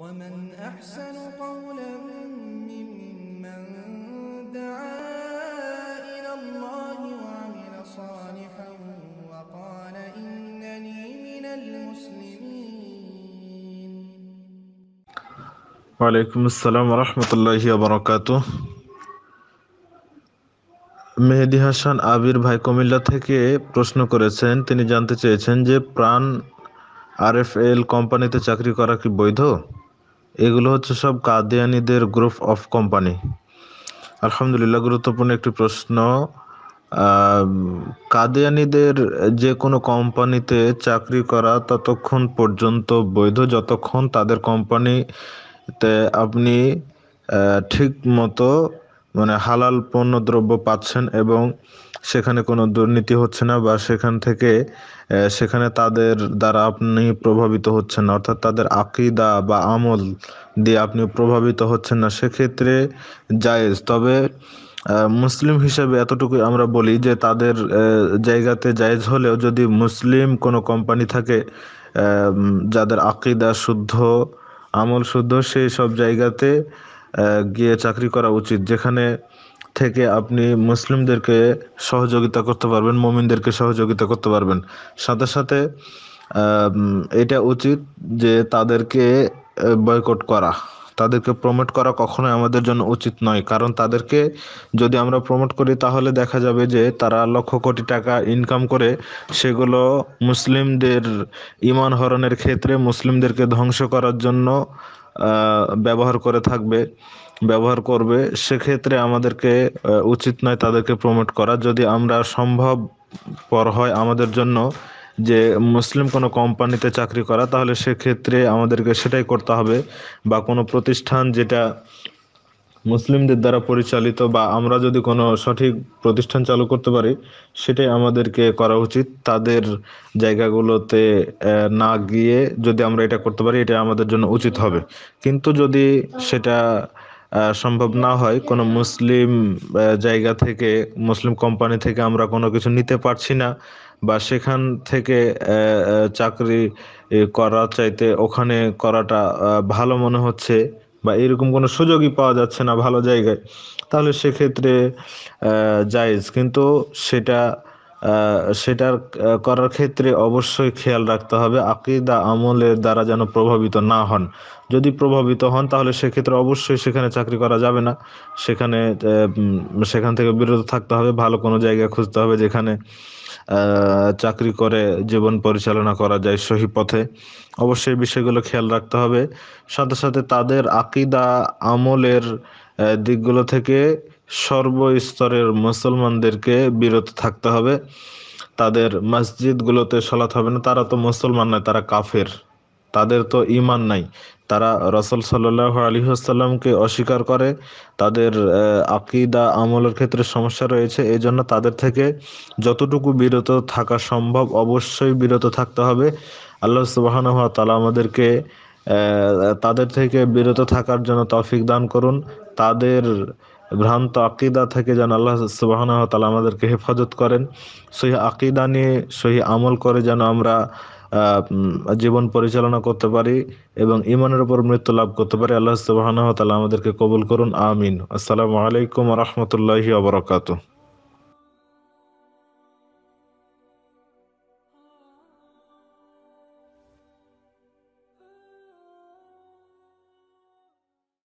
ওয়ালাইকুম আসসালাম রহমতুল্লাহ বরকাত মেহেদি হাসান আবির ভাই কুমিল্লা থেকে প্রশ্ন করেছেন তিনি জানতে চেয়েছেন যে প্রাণ আর এফ এল কোম্পানিতে চাকরি করা কি বৈধ এগুলো হচ্ছে সব কাদিয়ানিদের গ্রুপ অফ কোম্পানি আলহামদুলিল্লাহ গুরুত্বপূর্ণ একটি প্রশ্ন কাদিয়ানিদের যে কোনো কোম্পানিতে চাকরি করা ততক্ষণ পর্যন্ত বৈধ যতক্ষণ তাদের কোম্পানিতে আপনি ঠিক মতো মানে হালাল পণ্য দ্রব্য পাচ্ছেন এবং সেখানে কোনো দুর্নীতি হচ্ছে না বা সেখান থেকে সেখানে তাদের দ্বারা আপনি প্রভাবিত হচ্ছেন না অর্থাৎ তাদের আকিদা বা আমল দিয়ে আপনি প্রভাবিত হচ্ছেন না সেক্ষেত্রে জায়েজ তবে মুসলিম হিসেবে এতটুকু আমরা বলি যে তাদের জায়গাতে জায়েজ হলেও যদি মুসলিম কোনো কোম্পানি থাকে যাদের আকিদা শুদ্ধ আমল শুদ্ধ সেই সব জায়গাতে গিয়ে চাকরি করা উচিত যেখানে থেকে আপনি মুসলিমদেরকে সহযোগিতা করতে পারবেন মমিনদেরকে সহযোগিতা করতে পারবেন সাথে সাথে এটা উচিত যে তাদেরকে বয়কট করা তাদেরকে প্রমোট করা কখনোই আমাদের জন্য উচিত নয় কারণ তাদেরকে যদি আমরা প্রমোট করি তাহলে দেখা যাবে যে তারা লক্ষ কোটি টাকা ইনকাম করে সেগুলো মুসলিমদের ইমান হরণের ক্ষেত্রে মুসলিমদেরকে ধ্বংস করার জন্য ব্যবহার করে থাকবে ব্যবহার করবে সেক্ষেত্রে আমাদেরকে উচিত নয় তাদেরকে প্রমোট করা যদি আমরা সম্ভব পর হয় আমাদের জন্য যে মুসলিম কোনো কোম্পানিতে চাকরি করা তাহলে সেক্ষেত্রে আমাদেরকে সেটাই করতে হবে বা কোনো প্রতিষ্ঠান যেটা মুসলিমদের দ্বারা পরিচালিত বা আমরা যদি কোনো সঠিক প্রতিষ্ঠান চালু করতে পারি সেটাই আমাদেরকে করা উচিত তাদের জায়গাগুলোতে না গিয়ে যদি আমরা এটা করতে পারি এটা আমাদের জন্য উচিত হবে কিন্তু যদি সেটা সম্ভব না হয় কোনো মুসলিম জায়গা থেকে মুসলিম কোম্পানি থেকে আমরা কোনো কিছু নিতে পারছি না বা সেখান থেকে চাকরি করা চাইতে ওখানে করাটা ভালো মনে হচ্ছে বা এরকম কোনো সুযোগই পাওয়া যাচ্ছে না ভালো জায়গায় তাহলে সেক্ষেত্রে জায়েজ কিন্তু সেটা সেটার করার ক্ষেত্রে অবশ্যই খেয়াল রাখতে হবে আকিদা আমলের দ্বারা যেন প্রভাবিত না হন যদি প্রভাবিত হন তাহলে সেক্ষেত্রে অবশ্যই সেখানে চাকরি করা যাবে না সেখানে সেখান থেকে বিরত থাকতে হবে ভালো কোনো জায়গা খুঁজতে হবে যেখানে চাকরি করে জীবন পরিচালনা করা যায় সহি পথে অবশ্যই বিষয়গুলো খেয়াল রাখতে হবে সাথে সাথে তাদের আকিদা আমলের দিকগুলো থেকে সর্বস্তরের মুসলমানদেরকে বিরত থাকতে হবে তাদের মসজিদগুলোতে সলাত হবে না তারা তো মুসলমান নয় তারা কাফের তাদের তো ইমান নাই তারা রসল সাল্লাহ আলী আসাল্লামকে অস্বীকার করে তাদের আকিদা আমলের ক্ষেত্রে সমস্যা রয়েছে এই জন্য তাদের থেকে যতটুকু বিরত থাকা সম্ভব অবশ্যই বিরত থাকতে হবে আল্লাহ সুবাহন তালা আমাদেরকে তাদের থেকে বিরত থাকার জন্য তফিক দান করুন তাদের ভ্রান্ত আকিদা থেকে যেন আল্লাহ সুবাহ তালা আমাদেরকে হেফাজত করেন সহি আকিদা নিয়ে সহি আমল করে যেন আমরা জীবন পরিচালনা করতে পারি এবং ইমানের উপর মৃত্যু লাভ করতে পারি আল্লাহ সুবাহন তালা আমাদেরকে কবুল করুন আমিন আসসালামু আলাইকুম রহমতুল্লাহি আবরকাত